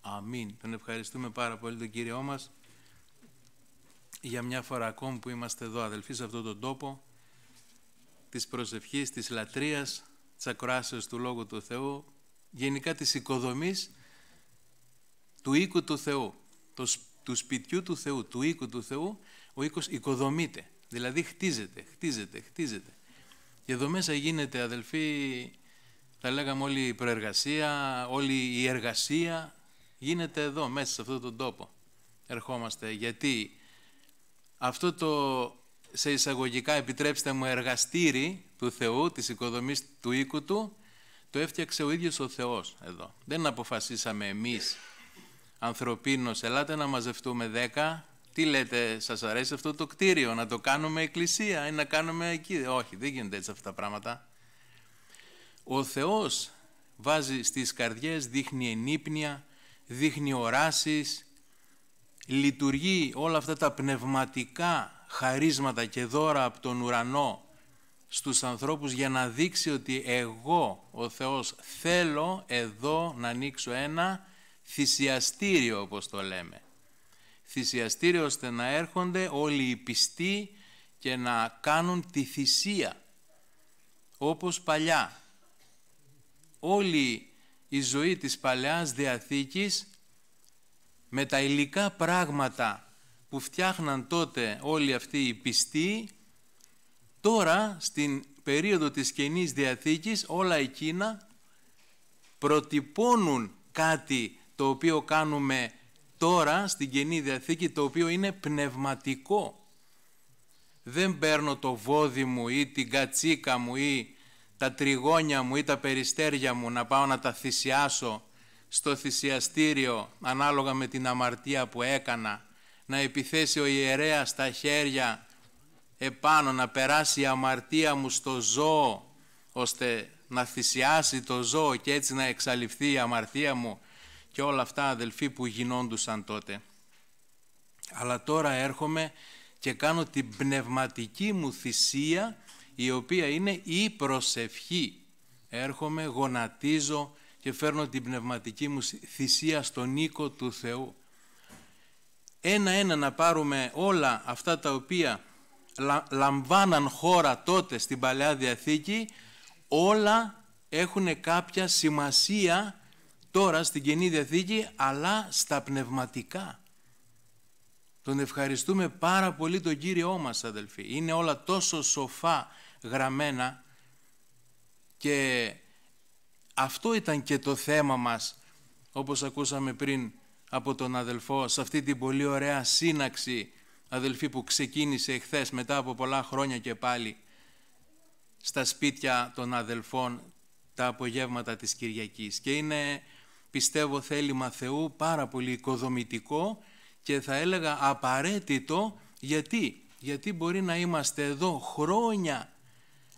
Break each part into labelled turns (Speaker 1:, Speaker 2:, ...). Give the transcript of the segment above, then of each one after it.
Speaker 1: Αμήν. Τον ευχαριστούμε πάρα πολύ τον Κύριό μας για μια φορά ακόμη που είμαστε εδώ αδελφοί σε αυτόν τον τόπο της προσευχής, της λατρείας, της ακροάσεως του Λόγου του Θεού, γενικά της οικοδομής του οίκου του Θεού, του σπιτιού του Θεού, του οίκου του Θεού, ο οίκος οικοδομείται, δηλαδή χτίζεται, χτίζεται, χτίζεται. Και εδώ μέσα γίνεται αδελφοί, θα λέγαμε όλη η προεργασία, όλη η εργασία, γίνεται εδώ, μέσα σε αυτόν τον τόπο. Ερχόμαστε γιατί αυτό το σε εισαγωγικά επιτρέψτε μου εργαστήρι του Θεού, της οικοδομής του οίκου του, το έφτιαξε ο ίδιος ο Θεός εδώ. Δεν αποφασίσαμε εμείς ανθρωπίνως, ελάτε να μαζευτούμε δέκα, τι λέτε, σας αρέσει αυτό το κτίριο, να το κάνουμε εκκλησία ή να κάνουμε εκεί. Όχι, δεν γίνεται έτσι αυτά τα πράγματα. Ο Θεός βάζει στις καρδιές, δείχνει ενύπνοια, δείχνει οράσεις, λειτουργεί όλα αυτά τα πνευματικά χαρίσματα και δώρα από τον ουρανό στους ανθρώπους για να δείξει ότι εγώ ο Θεός θέλω εδώ να ανοίξω ένα θυσιαστήριο όπως το λέμε. Θυσιαστήριο ώστε να έρχονται όλοι οι πιστοί και να κάνουν τη θυσία όπως παλιά. Όλοι η ζωή της Παλαιάς Διαθήκης με τα υλικά πράγματα που φτιάχναν τότε όλοι αυτοί οι πιστοί, τώρα στην περίοδο της Καινής Διαθήκης όλα εκείνα προτυπώνουν κάτι το οποίο κάνουμε τώρα στην Καινή Διαθήκη, το οποίο είναι πνευματικό. Δεν παίρνω το βόδι μου ή την κατσίκα μου ή τα τριγώνια μου ή τα περιστέρια μου να πάω να τα θυσιάσω στο θυσιαστήριο ανάλογα με την αμαρτία που έκανα να επιθέσει ο ιερέας τα χέρια επάνω να περάσει η αμαρτία μου στο ζώο ώστε να θυσιάσει το ζώο και έτσι να εξαλειφθεί η αμαρτία μου και όλα αυτά αδελφοί που γινόντουσαν τότε. Αλλά τώρα έρχομαι και κάνω την πνευματική μου θυσία η οποία είναι η προσευχή. Έρχομαι, γονατίζω και φέρνω την πνευματική μου θυσία στον οίκο του Θεού. Ένα-ένα να πάρουμε όλα αυτά τα οποία λαμβάναν χώρα τότε στην Παλαιά Διαθήκη, όλα έχουν κάποια σημασία τώρα στην Καινή Διαθήκη, αλλά στα πνευματικά. Τον ευχαριστούμε πάρα πολύ τον Κύριό μας αδελφοί. Είναι όλα τόσο σοφά γραμμένα και αυτό ήταν και το θέμα μας, όπως ακούσαμε πριν από τον αδελφό, σε αυτή την πολύ ωραία σύναξη, αδελφή που ξεκίνησε εχθές μετά από πολλά χρόνια και πάλι, στα σπίτια των αδελφών τα απογεύματα της Κυριακής. Και είναι, πιστεύω, θέλημα Θεού πάρα πολύ οικοδομητικό και θα έλεγα απαραίτητο γιατί. Γιατί μπορεί να είμαστε εδώ χρόνια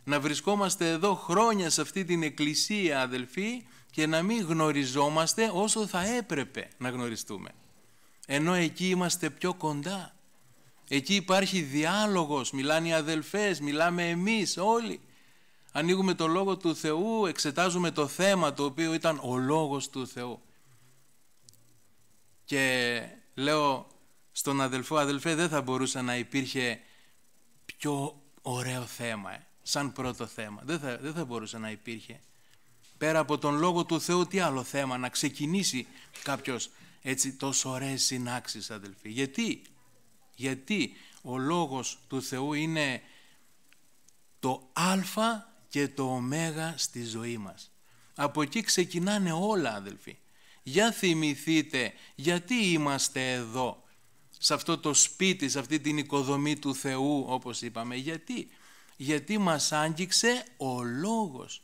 Speaker 1: να βρισκόμαστε εδώ χρόνια σε αυτή την εκκλησία αδελφοί και να μην γνωριζόμαστε όσο θα έπρεπε να γνωριστούμε. Ενώ εκεί είμαστε πιο κοντά. Εκεί υπάρχει διάλογος, μιλάνε οι αδελφές, μιλάμε εμείς όλοι. Ανοίγουμε το Λόγο του Θεού, εξετάζουμε το θέμα το οποίο ήταν ο Λόγος του Θεού. Και λέω στον αδελφό, αδελφέ δεν θα μπορούσε να υπήρχε πιο ωραίο θέμα. Ε σαν πρώτο θέμα. Δεν θα, δεν θα μπορούσε να υπήρχε. Πέρα από τον Λόγο του Θεού, τι άλλο θέμα, να ξεκινήσει κάποιος έτσι τόσο ωραίες συνάξεις, αδελφοί. Γιατί, γιατί ο Λόγος του Θεού είναι το α και το ω στη ζωή μας. Από εκεί ξεκινάνε όλα, αδελφοί. Για θυμηθείτε, γιατί είμαστε εδώ, σε αυτό το σπίτι, σε αυτή την οικοδομή του Θεού, όπως είπαμε. Γιατί, γιατί μας άγγιξε ο λόγος.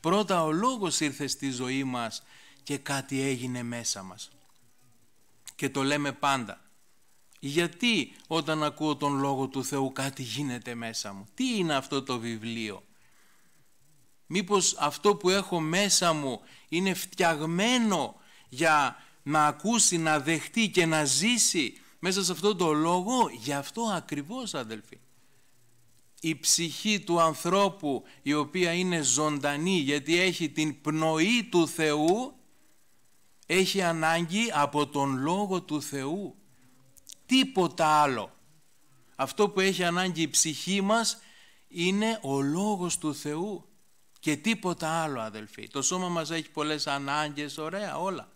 Speaker 1: Πρώτα ο λόγος ήρθε στη ζωή μας και κάτι έγινε μέσα μας. Και το λέμε πάντα. Γιατί όταν ακούω τον Λόγο του Θεού κάτι γίνεται μέσα μου. Τι είναι αυτό το βιβλίο. Μήπως αυτό που έχω μέσα μου είναι φτιαγμένο για να ακούσει, να δεχτεί και να ζήσει μέσα σε αυτό το Λόγο. Γι' αυτό ακριβώς αδελφοί η ψυχή του ανθρώπου η οποία είναι ζωντανή γιατί έχει την πνοή του Θεού έχει ανάγκη από τον Λόγο του Θεού. Τίποτα άλλο. Αυτό που έχει ανάγκη η ψυχή μας είναι ο Λόγος του Θεού και τίποτα άλλο αδελφοί. Το σώμα μας έχει πολλές ανάγκες, ωραία όλα.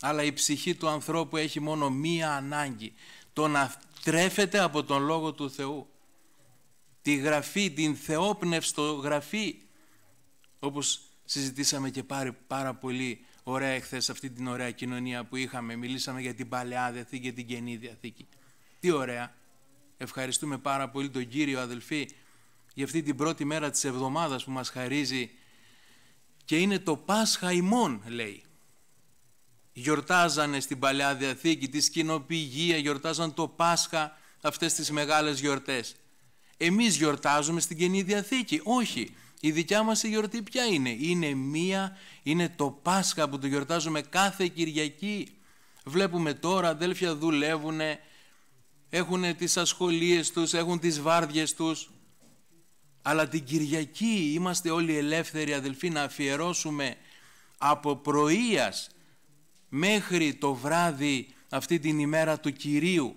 Speaker 1: Αλλά η ψυχή του ανθρώπου έχει μόνο μία ανάγκη, το να τρέφεται από τον Λόγο του Θεού τη γραφή, την θεόπνευστο γραφή, όπως συζητήσαμε και πάρει πάρα πολύ ωραία εχθές αυτή την ωραία κοινωνία που είχαμε. Μιλήσαμε για την Παλαιά Διαθήκη και την Καινή Διαθήκη. Τι ωραία. Ευχαριστούμε πάρα πολύ τον Κύριο αδελφή για αυτή την πρώτη μέρα της εβδομάδας που μας χαρίζει και είναι το Πάσχα ημών λέει. Γιορτάζανε στην Παλαιά Διαθήκη τη σκηνοπηγία, γιορτάζαν το Πάσχα αυτές τις μεγάλες γιορτές εμείς γιορτάζουμε στην Καινή Διαθήκη. Όχι. Η δικιά μας η γιορτή ποια είναι. Είναι μία, είναι το Πάσχα που το γιορτάζουμε κάθε Κυριακή. Βλέπουμε τώρα αδέλφια δουλεύουν, έχουν τις ασχολίες τους, έχουν τις βάρδιες τους. Αλλά την Κυριακή είμαστε όλοι ελεύθεροι αδελφοί να αφιερώσουμε από πρωίας μέχρι το βράδυ αυτή την ημέρα του Κυρίου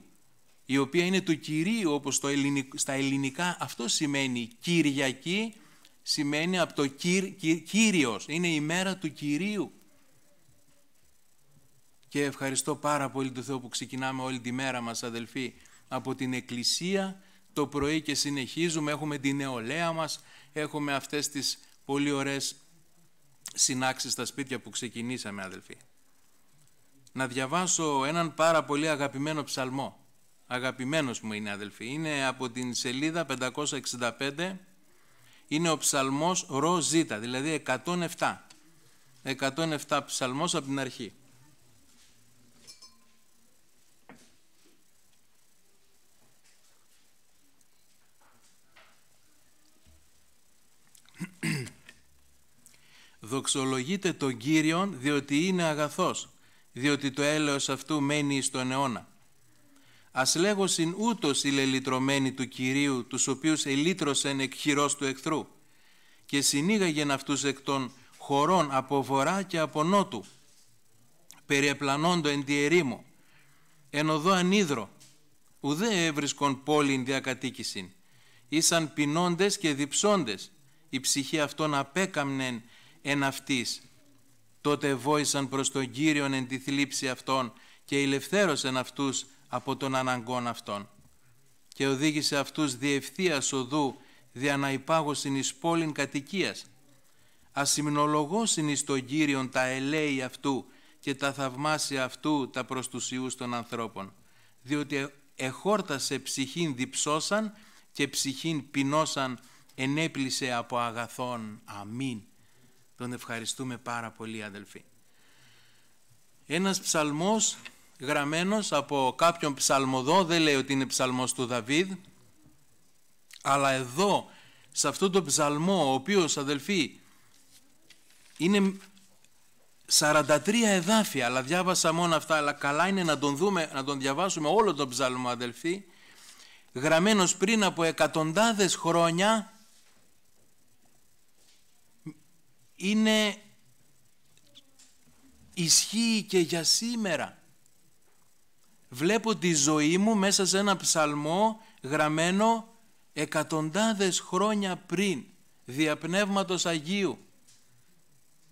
Speaker 1: η οποία είναι του Κυρίου όπως το στα ελληνικά αυτό σημαίνει Κυριακή, σημαίνει από το κύρ, Κύριος, είναι η μέρα του Κυρίου. Και ευχαριστώ πάρα πολύ τον Θεό που ξεκινάμε όλη τη μέρα μας αδελφοί από την Εκκλησία το πρωί και συνεχίζουμε, έχουμε την νεολαία μας, έχουμε αυτές τις πολύ ωραίες συνάξεις στα σπίτια που ξεκινήσαμε αδελφοί. Να διαβάσω έναν πάρα πολύ αγαπημένο ψαλμό αγαπημένος μου είναι αδελφοί, είναι από την σελίδα 565, είναι ο ψαλμός ζήτα, δηλαδή 107. 107 ψαλμός από την αρχή. Δοξολογείτε τον Κύριον διότι είναι αγαθός, διότι το έλεος αυτού μένει στον αιώνα. Ας λέγωσιν ούτως οι του Κυρίου, τους οποίους ελύτρωσεν εκ χειρός του εχθρού και συνήγαγεν αυτούς εκ των χωρών από βορρά και από νότου, περιεπλανώντο εν τη ερήμο, εν οδό ανίδρο, ουδέ έβρισκον πόλην διακατοίκησιν, ήσαν πεινώντες και διψώντες, η ψυχή αυτών απέκαμνεν εν αυτής. Τότε βόησαν προς τον Κύριον εν τη θλίψη αυτών και ελευθέρωσαν αυτούς από τον αναγκών αυτών και οδήγησε αυτούς διευθείας οδού δια να υπάγωσιν εις πόλην κατοικίας. Ασημνολογώσιν εις τον Κύριον τα ελέη αυτού και τα θαυμάσια αυτού τα προς τους των ανθρώπων, διότι εχόρτασε ψυχήν διψώσαν και ψυχήν πεινώσαν ενέπλησε από αγαθών. Αμήν. Τον ευχαριστούμε πάρα πολύ αδελφοί. Ένας ψαλμός γραμμένος από κάποιον ψαλμοδό, δεν λέει ότι είναι ψαλμός του Δαβίδ, αλλά εδώ, σε αυτόν τον ψαλμό, ο οποίος, αδελφοί, είναι 43 εδάφια, αλλά διάβασα μόνο αυτά, αλλά καλά είναι να τον δούμε, να τον διαβάσουμε όλο τον ψαλμό, αδελφοί, γραμμένος πριν από εκατοντάδες χρόνια, είναι ισχύει και για σήμερα βλέπω τη ζωή μου μέσα σε ένα ψαλμό γραμμένο εκατοντάδες χρόνια πριν δια Αγίου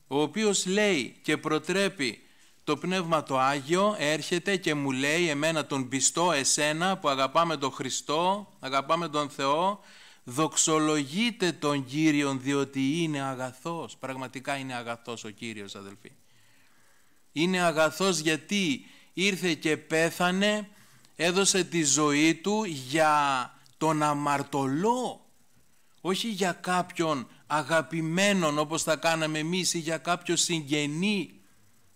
Speaker 1: ο οποίος λέει και προτρέπει το Πνεύμα το Άγιο έρχεται και μου λέει εμένα τον πιστό εσένα που αγαπάμε τον Χριστό, αγαπάμε τον Θεό δοξολογείτε τον Κύριον διότι είναι αγαθός, πραγματικά είναι αγαθός ο Κύριος αδελφοί. Είναι αγαθός γιατί ήρθε και πέθανε, έδωσε τη ζωή του για τον αμαρτωλό, όχι για κάποιον αγαπημένον όπως θα κάναμε εμείς ή για κάποιο συγγενή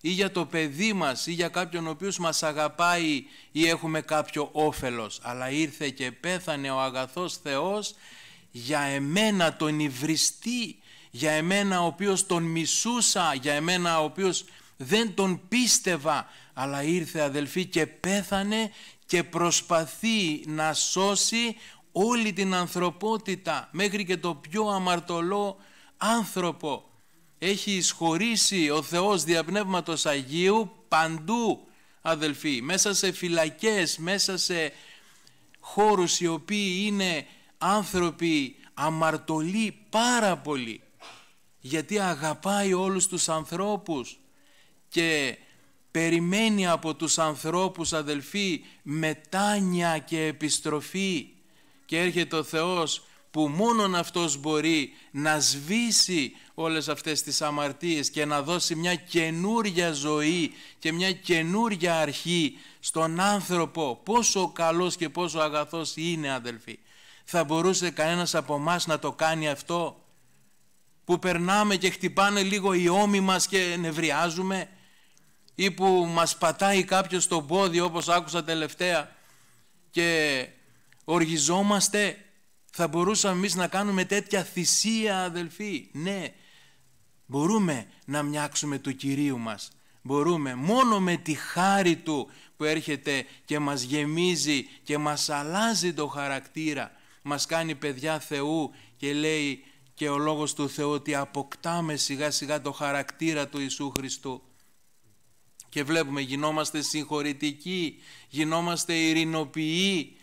Speaker 1: ή για το παιδί μας ή για κάποιον ο οποίος μας αγαπάει ή έχουμε κάποιο όφελος αλλά ήρθε και πέθανε ο αγαθός Θεός για εμένα τον υβριστή για εμένα ο οποίος τον μισούσα για εμένα ο οποίος δεν τον πίστευα, αλλά ήρθε αδελφή, και πέθανε και προσπαθεί να σώσει όλη την ανθρωπότητα μέχρι και το πιο αμαρτωλό άνθρωπο. Έχει εισχωρήσει ο Θεός διαπνεύματος Αγίου παντού αδελφοί, μέσα σε φυλακές, μέσα σε χώρους οι οποίοι είναι άνθρωποι αμαρτωλοί πάρα πολύ γιατί αγαπάει όλους τους ανθρώπους και περιμένει από τους ανθρώπους αδελφοί μετάνια και επιστροφή και έρχεται ο Θεός που μόνον Αυτός μπορεί να σβήσει όλες αυτές τις αμαρτίες και να δώσει μια καινούρια ζωή και μια καινούρια αρχή στον άνθρωπο. Πόσο καλός και πόσο αγαθός είναι αδελφοί. Θα μπορούσε κανένας από εμάς να το κάνει αυτό που περνάμε και χτυπάνε λίγο οι ώμοι μας και νευριάζουμε ή που μας πατάει κάποιος στον πόδι όπως άκουσα τελευταία και οργιζόμαστε θα μπορούσαμε εμείς να κάνουμε τέτοια θυσία αδελφοί ναι μπορούμε να μοιάξουμε του Κυρίου μας μπορούμε μόνο με τη χάρη Του που έρχεται και μας γεμίζει και μας αλλάζει το χαρακτήρα μας κάνει παιδιά Θεού και λέει και ο Λόγος του Θεού ότι αποκτάμε σιγά σιγά το χαρακτήρα του Ιησού Χριστού και βλέπουμε γινόμαστε συγχωρητικοί, γινόμαστε ειρηνοποιοί,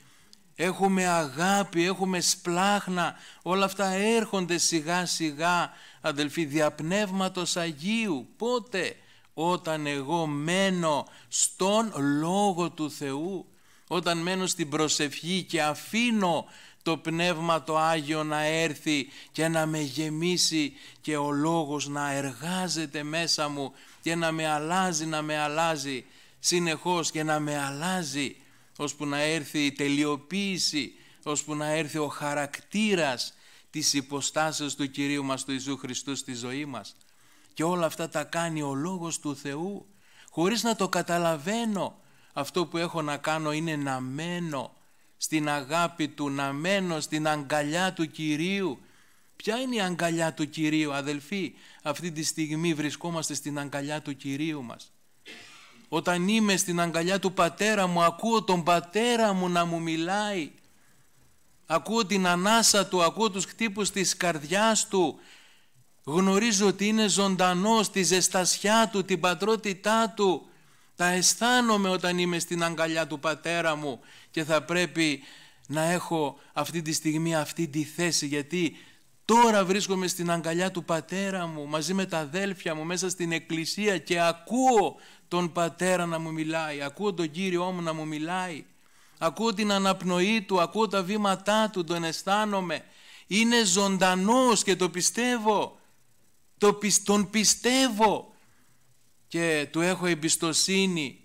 Speaker 1: έχουμε αγάπη, έχουμε σπλάχνα. Όλα αυτά έρχονται σιγά σιγά, αδελφοί, διαπνεύματος Αγίου. Πότε, όταν εγώ μένω στον Λόγο του Θεού, όταν μένω στην προσευχή και αφήνω το Πνεύμα το Άγιο να έρθει και να με γεμίσει και ο Λόγος να εργάζεται μέσα μου και να με αλλάζει, να με αλλάζει συνεχώς και να με αλλάζει ώσπου να έρθει η τελειοποίηση, ώσπου να έρθει ο χαρακτήρας της υποστάσεως του Κυρίου μας του Ιησού Χριστού στη ζωή μας. Και όλα αυτά τα κάνει ο Λόγος του Θεού χωρίς να το καταλαβαίνω. Αυτό που έχω να κάνω είναι να μένω στην αγάπη Του, να μένω στην αγκαλιά του Κυρίου, Ποια είναι η αγκαλιά του Κυρίου, αδελφοί, αυτή τη στιγμή βρισκόμαστε στην αγκαλιά του Κυρίου μας. Όταν είμαι στην αγκαλιά του πατέρα μου, ακούω τον πατέρα μου να μου μιλάει. Ακούω την ανάσα του, ακούω τους χτύπους της καρδιάς του. Γνωρίζω ότι είναι ζωντανός, τη ζεστασιά του, την πατρότητά του. Τα αισθάνομαι όταν είμαι στην αγκαλιά του πατέρα μου και θα πρέπει να έχω αυτή τη στιγμή αυτή τη θέση γιατί Τώρα βρίσκομαι στην αγκαλιά του πατέρα μου, μαζί με τα αδέλφια μου, μέσα στην εκκλησία και ακούω τον πατέρα να μου μιλάει, ακούω τον Κύριό μου να μου μιλάει, ακούω την αναπνοή του, ακούω τα βήματά του, τον αισθάνομαι. Είναι ζωντανός και το πιστεύω, το τον πιστεύω και του έχω εμπιστοσύνη.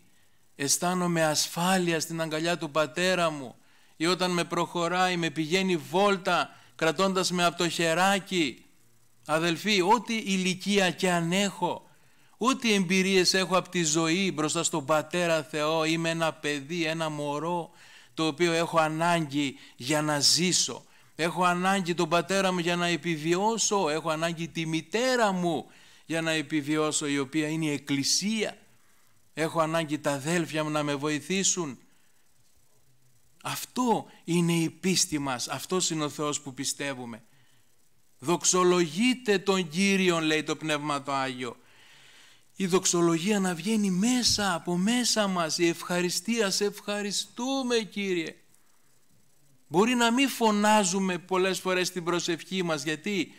Speaker 1: Αισθάνομαι ασφάλεια στην αγκαλιά του πατέρα μου ή όταν με προχωράει, με πηγαίνει βόλτα κρατώντας με από το χεράκι. Αδελφοί, ό,τι ηλικία και αν έχω, ό,τι εμπειρίες έχω από τη ζωή μπροστά στον Πατέρα Θεό, είμαι ένα παιδί, ένα μωρό, το οποίο έχω ανάγκη για να ζήσω. Έχω ανάγκη τον πατέρα μου για να επιβιώσω, έχω ανάγκη τη μητέρα μου για να επιβιώσω, η οποία είναι η εκκλησία. Έχω ανάγκη τα αδέλφια μου να με βοηθήσουν, αυτό είναι η πίστη μας, αυτός είναι ο Θεός που πιστεύουμε. Δοξολογείτε τον Κύριον λέει το Πνεύμα το Άγιο. Η δοξολογία να βγαίνει μέσα από μέσα μας, η ευχαριστία, σε ευχαριστούμε Κύριε. Μπορεί να μην φωνάζουμε πολλές φορές την προσευχή μας γιατί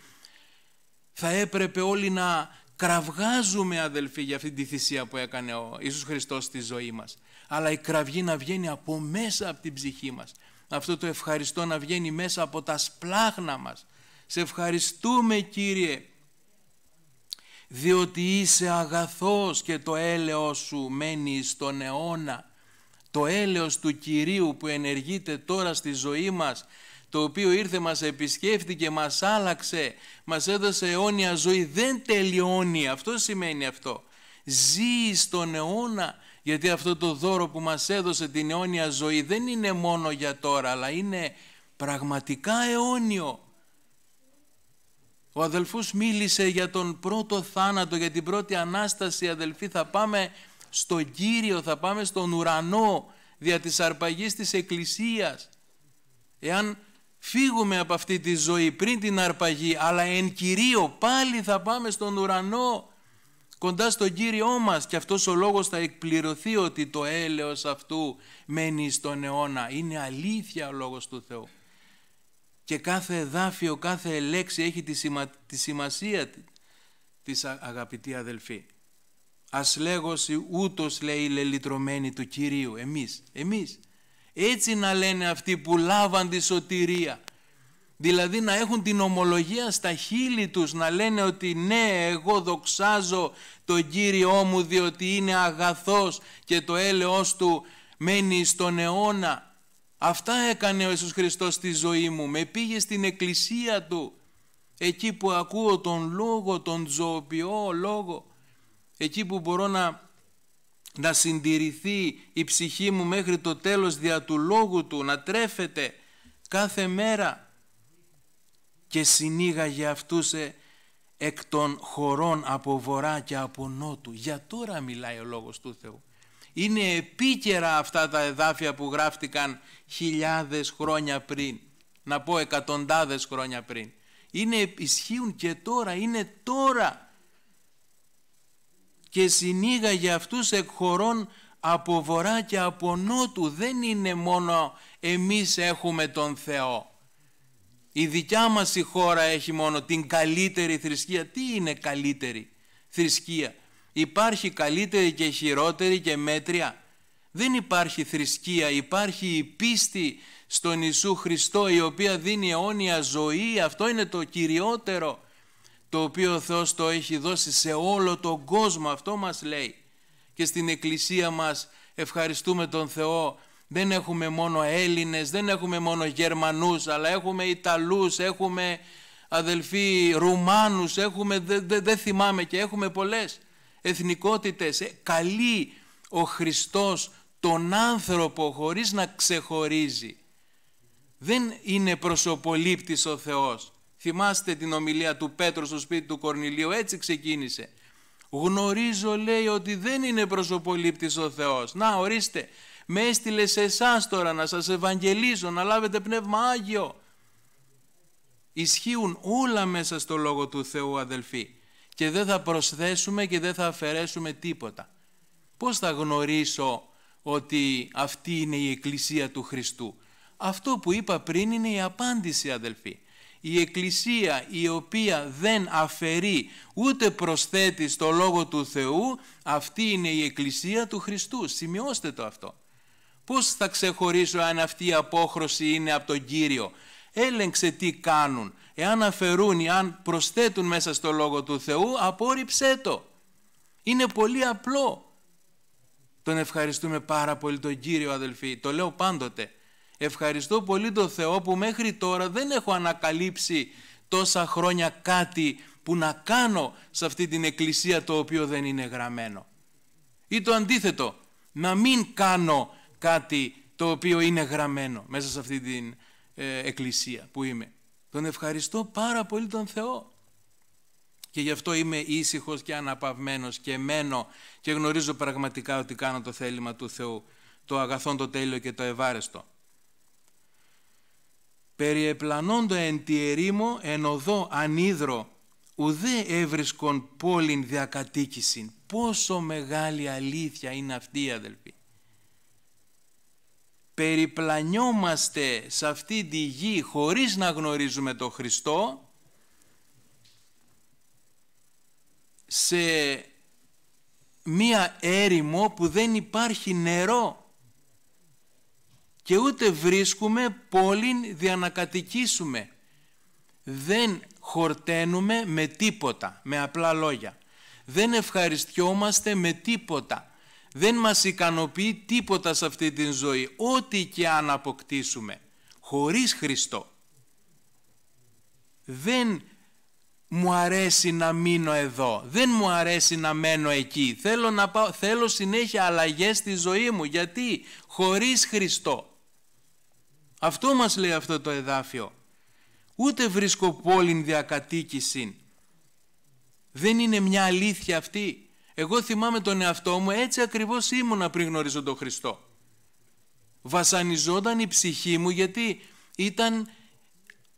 Speaker 1: θα έπρεπε όλοι να κραυγάζουμε αδελφοί για αυτή τη θυσία που έκανε ο Ιησούς Χριστός στη ζωή μας αλλά η κραυγή να βγαίνει από μέσα από την ψυχή μας. Αυτό το ευχαριστώ να βγαίνει μέσα από τα σπλάχνα μας. Σε ευχαριστούμε Κύριε, διότι είσαι αγαθός και το έλεος σου μένει στον αιώνα. Το έλεος του Κυρίου που ενεργείται τώρα στη ζωή μας, το οποίο ήρθε μας επισκέφθηκε, μας άλλαξε, μας έδωσε αιώνια ζωή, δεν τελειώνει. Αυτό σημαίνει αυτό. Ζει στον αιώνα γιατί αυτό το δώρο που μας έδωσε την αιώνια ζωή δεν είναι μόνο για τώρα, αλλά είναι πραγματικά αιώνιο. Ο αδελφός μίλησε για τον πρώτο θάνατο, για την πρώτη Ανάσταση, αδελφοί, θα πάμε στον Κύριο, θα πάμε στον ουρανό, δια της αρπαγής της Εκκλησίας. Εάν φύγουμε από αυτή τη ζωή πριν την αρπαγή, αλλά εν κυρίω πάλι θα πάμε στον ουρανό κοντά στον Κύριό μας και αυτός ο λόγος θα εκπληρωθεί ότι το έλεος αυτού μένει στον αιώνα. Είναι αλήθεια ο λόγος του Θεού. Και κάθε εδάφιο, κάθε λέξη έχει τη, σημα... τη σημασία της αγαπητή αδελφή. Ας λέγωση ούτως λέει λελιτρωμένη του Κυρίου, εμείς, εμείς. Έτσι να λένε αυτοί που λάβαν τη σωτηρία, Δηλαδή να έχουν την ομολογία στα χείλη τους, να λένε ότι ναι εγώ δοξάζω τον Κύριό μου διότι είναι αγαθός και το έλεος του μένει στον αιώνα. Αυτά έκανε ο Ιησούς Χριστός στη ζωή μου, με πήγε στην εκκλησία του, εκεί που ακούω τον λόγο, τον ζωοποιώ λόγο, εκεί που μπορώ να να συντηρηθεί η ψυχή μου μέχρι το τέλος δια του λόγου του, να τρέφεται κάθε μέρα και συνήγαγε αυτούς ε, εκ των χωρών από βορρά και από νότου. Για τώρα μιλάει ο λόγος του Θεού. Είναι επίκαιρα αυτά τα εδάφια που γράφτηκαν χιλιάδες χρόνια πριν. Να πω εκατοντάδες χρόνια πριν. Είναι, ισχύουν και τώρα, είναι τώρα. Και συνήγαγε αυτούς εκ χωρών από βορρά και από νότου. Δεν είναι μόνο εμείς έχουμε τον Θεό. Η δικιά μας η χώρα έχει μόνο την καλύτερη θρησκεία. Τι είναι καλύτερη θρησκεία. Υπάρχει καλύτερη και χειρότερη και μέτρια. Δεν υπάρχει θρησκεία, υπάρχει η πίστη στον Ιησού Χριστό η οποία δίνει αιώνια ζωή. Αυτό είναι το κυριότερο το οποίο ο Θεός το έχει δώσει σε όλο τον κόσμο. Αυτό μας λέει. Και στην εκκλησία μας ευχαριστούμε τον Θεό δεν έχουμε μόνο Έλληνες, δεν έχουμε μόνο Γερμανούς, αλλά έχουμε Ιταλούς, έχουμε αδελφοί Ρουμάνους, έχουμε, δεν δε, δε θυμάμαι και έχουμε πολλές εθνικότητες. Καλή ε, καλεί ο Χριστός τον άνθρωπο χωρίς να ξεχωρίζει. Δεν είναι προσωπολήπτης ο Θεός. Θυμάστε την ομιλία του Πέτρου στο σπίτι του Κορνηλίου, έτσι ξεκίνησε. Γνωρίζω λέει ότι δεν είναι προσωπολήπτης ο Θεός. Να ορίστε, με έστειλε σε εσάς τώρα να σας ευαγγελίζω, να λάβετε πνεύμα Άγιο. Ισχύουν όλα μέσα στο Λόγο του Θεού αδελφοί και δεν θα προσθέσουμε και δεν θα αφαιρέσουμε τίποτα. Πώς θα γνωρίσω ότι αυτή είναι η Εκκλησία του Χριστού. Αυτό που είπα πριν είναι η απάντηση αδελφοί. Η Εκκλησία η οποία δεν αφαιρεί ούτε προσθέτει στο Λόγο του Θεού, αυτή είναι η Εκκλησία του Χριστού. Σημειώστε το αυτό. Πώς θα ξεχωρίσω αν αυτή η απόχρωση είναι από τον Κύριο. Έλεγξε τι κάνουν. Εάν αφαιρούν ή αν προσθέτουν μέσα στο Λόγο του Θεού, απόρριψέ το. Είναι πολύ απλό. Τον ευχαριστούμε πάρα πολύ τον Κύριο αδελφοί. Το λέω πάντοτε. Ευχαριστώ πολύ τον Θεό που μέχρι τώρα δεν έχω ανακαλύψει τόσα χρόνια κάτι που να κάνω σε αυτή την εκκλησία το οποίο δεν είναι γραμμένο. Ή το αντίθετο, να μην κάνω κάτι το οποίο είναι γραμμένο μέσα σε αυτή την ε, εκκλησία που είμαι. Τον ευχαριστώ πάρα πολύ τον Θεό. Και γι' αυτό είμαι ήσυχος και αναπαυμένος και μένω και γνωρίζω πραγματικά ότι κάνω το θέλημα του Θεού, το αγαθόν, το τέλειο και το ευάρεστο. Περιεπλανώντο εν τη ερήμο, εν οδό ανίδρο, ουδέ έβρισκον πόλην διακατοίκησιν. Πόσο μεγάλη αλήθεια είναι αυτή, αδελφοί περιπλανιόμαστε σε αυτή τη γη χωρίς να γνωρίζουμε το Χριστό σε μία έρημο που δεν υπάρχει νερό και ούτε βρίσκουμε πόλην διανακατοικήσουμε. Δεν χορταίνουμε με τίποτα, με απλά λόγια. Δεν ευχαριστιόμαστε με τίποτα δεν μας ικανοποιεί τίποτα σε αυτή την ζωή, ό,τι και αν αποκτήσουμε, χωρίς Χριστό. Δεν μου αρέσει να μείνω εδώ, δεν μου αρέσει να μένω εκεί, θέλω, να πάω, θέλω συνέχεια αλλαγές στη ζωή μου, γιατί χωρίς Χριστό. Αυτό μας λέει αυτό το εδάφιο. Ούτε βρίσκω πόλην διακατοίκηση, Δεν είναι μια αλήθεια αυτή. Εγώ θυμάμαι τον εαυτό μου, έτσι ακριβώς ήμουνα πριν γνωρίζω τον Χριστό. Βασανιζόταν η ψυχή μου γιατί ήταν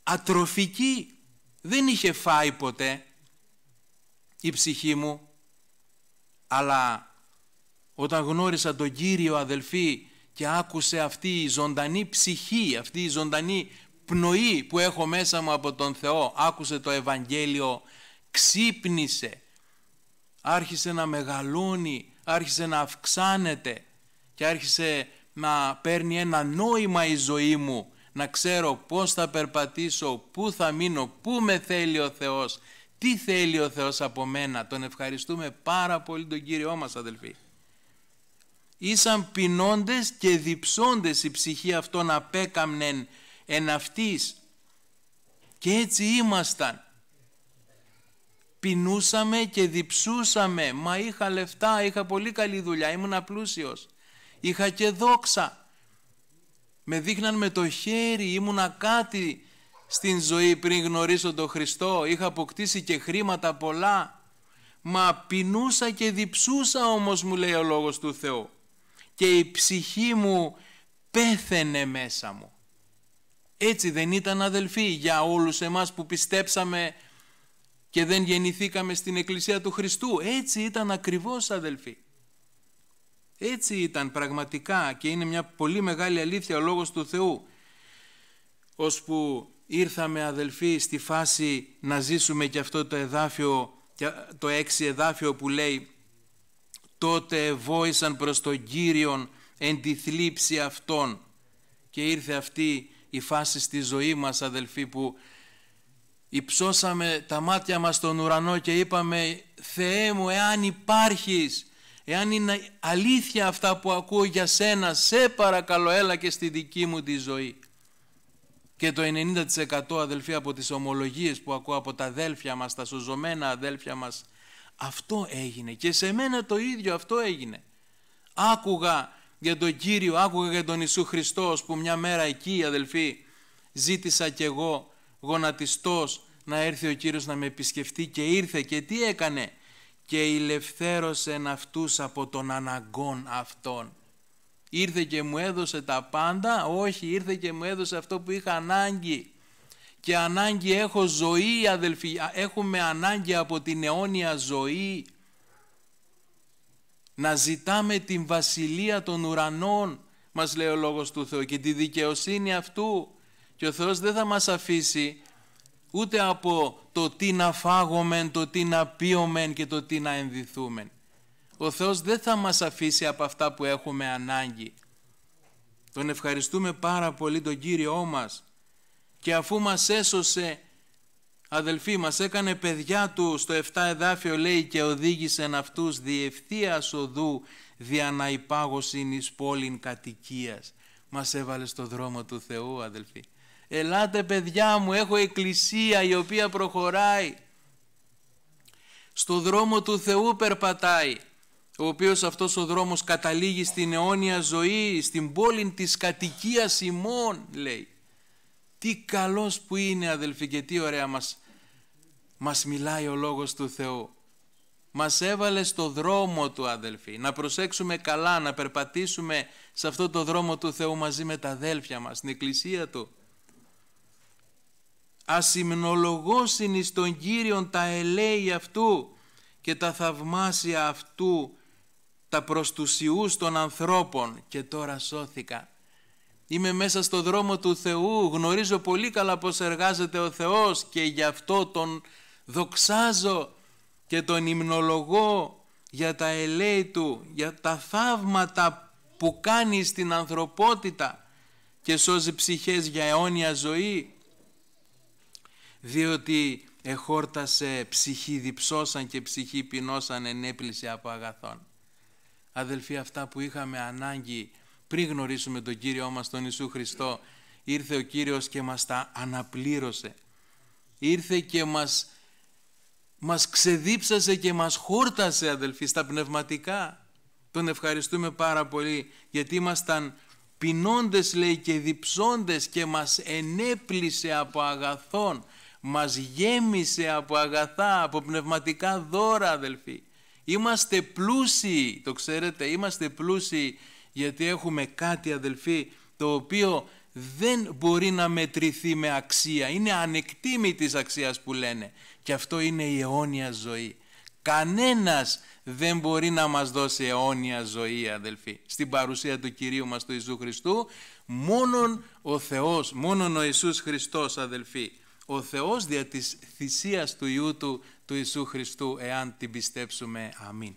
Speaker 1: ατροφική. Δεν είχε φάει ποτέ η ψυχή μου. Αλλά όταν γνώρισα τον Κύριο αδελφή και άκουσε αυτή η ζωντανή ψυχή, αυτή η ζωντανή πνοή που έχω μέσα μου από τον Θεό, άκουσε το Ευαγγέλιο, ξύπνησε, άρχισε να μεγαλώνει, άρχισε να αυξάνεται και άρχισε να παίρνει ένα νόημα η ζωή μου, να ξέρω πώς θα περπατήσω, πού θα μείνω, πού με θέλει ο Θεός, τι θέλει ο Θεός από μένα. Τον ευχαριστούμε πάρα πολύ τον Κύριό μας αδελφοί. Ήσαν πεινώντες και διψώντες η ψυχή αυτών απέκαμνεν εν αυτής. Και έτσι ήμασταν. Πεινούσαμε και διψούσαμε. Μα είχα λεφτά, είχα πολύ καλή δουλειά, ήμουν πλούσιος. Είχα και δόξα. Με δείχναν με το χέρι, ήμουνα κάτι στην ζωή πριν γνωρίσω τον Χριστό. Είχα αποκτήσει και χρήματα πολλά. Μα πεινούσα και διψούσα όμως μου λέει ο Λόγος του Θεού. Και η ψυχή μου πέθαινε μέσα μου. Έτσι δεν ήταν αδελφοί για όλους εμάς που πιστέψαμε και δεν γεννηθήκαμε στην Εκκλησία του Χριστού. Έτσι ήταν ακριβώς αδελφοί. Έτσι ήταν πραγματικά και είναι μια πολύ μεγάλη αλήθεια ο Λόγος του Θεού. που ήρθαμε αδελφοί στη φάση να ζήσουμε και αυτό το εδάφιο, το έξι εδάφιο που λέει «Τότε βόησαν προς τον Κύριον εν τη θλίψη αυτών... και ήρθε αυτή η φάση στη ζωή μας αδελφοί που Υψώσαμε τα μάτια μας στον ουρανό και είπαμε «Θεέ μου, εάν υπάρχεις, εάν είναι αλήθεια αυτά που ακούω για σένα, σε παρακαλώ έλα και στη δική μου τη ζωή». Και το 90% αδελφοί από τις ομολογίες που ακούω από τα αδέλφια μας, τα σωζωμένα αδέλφια μας, αυτό έγινε και σε μένα το ίδιο αυτό έγινε. Άκουγα για τον Κύριο, άκουγα για τον Ιησού Χριστό που μια μέρα εκεί αδελφοί ζήτησα κι εγώ γονατιστός να έρθει ο Κύριος να με επισκεφτεί και ήρθε και τι έκανε και ηλευθέρωσε αυτούς από τον αναγκών αυτών. Ήρθε και μου έδωσε τα πάντα, όχι ήρθε και μου έδωσε αυτό που είχα ανάγκη και ανάγκη έχω ζωή αδελφοί, έχουμε ανάγκη από την αιώνια ζωή να ζητάμε την βασιλεία των ουρανών μας λέει ο Λόγος του Θεού και τη δικαιοσύνη αυτού και ο Θεός δεν θα μας αφήσει ούτε από το τι να φάγομεν, το τι να πείομεν και το τι να ενδυθούμεν. Ο Θεός δεν θα μας αφήσει από αυτά που έχουμε ανάγκη. Τον ευχαριστούμε πάρα πολύ τον Κύριό μας και αφού μας έσωσε αδελφοί μας έκανε παιδιά του στο 7 εδάφιο λέει και οδήγησεν αυτούς διευθείας οδού δια να υπάγωσιν εις πόλην κατοικίας. Μας έβαλε στο δρόμο του Θεού αδελφοί. Ελάτε παιδιά μου, έχω εκκλησία η οποία προχωράει. Στο δρόμο του Θεού περπατάει, ο οποίος αυτός ο δρόμος καταλήγει στην αιώνια ζωή, στην πόλη της κατοικίας ημών, λέει. Τι καλός που είναι αδελφοί και τι ωραία μας, μας μιλάει ο Λόγος του Θεού. Μας έβαλε στο δρόμο του αδελφοί, να προσέξουμε καλά, να περπατήσουμε σε αυτό το δρόμο του Θεού μαζί με τα αδέλφια μας, στην εκκλησία του ασημνολογώσιν εις τον Κύριον τα ελέη αυτού και τα θαυμάσια αυτού τα προς των ανθρώπων και τώρα σώθηκα. Είμαι μέσα στο δρόμο του Θεού, γνωρίζω πολύ καλά πως εργάζεται ο Θεός και γι' αυτό τον δοξάζω και τον υμνολογώ για τα ελέη Του, για τα θαύματα που κάνει στην ανθρωπότητα και σώζει ψυχές για αιώνια ζωή διότι εχόρτασε ψυχή διψώσαν και ψυχή πεινώσαν ενέπληση από αγαθών. Αδελφοί, αυτά που είχαμε ανάγκη πριν γνωρίσουμε τον Κύριό μας τον Ιησού Χριστό, ήρθε ο Κύριος και μας τα αναπλήρωσε. Ήρθε και μας, μας ξεδίψασε και μας χόρτασε αδελφοί στα πνευματικά. Τον ευχαριστούμε πάρα πολύ γιατί ήμασταν πεινώντες λέει και διψώντες και μας ενέπλησε από αγαθών μας γέμισε από αγαθά, από πνευματικά δώρα αδελφοί. Είμαστε πλούσιοι, το ξέρετε, είμαστε πλούσιοι γιατί έχουμε κάτι αδελφοί το οποίο δεν μπορεί να μετρηθεί με αξία. Είναι της αξίας που λένε. Και αυτό είναι η αιώνια ζωή. Κανένας δεν μπορεί να μας δώσει αιώνια ζωή αδελφοί. Στην παρουσία του Κυρίου μας του Ιησού Χριστού μόνον ο Θεός, μόνον ο Ιησούς Χριστός αδελφοί ο Θεός δια της θυσίας του Υιού Του, του Ιησού Χριστού, εάν την πιστέψουμε. Αμήν.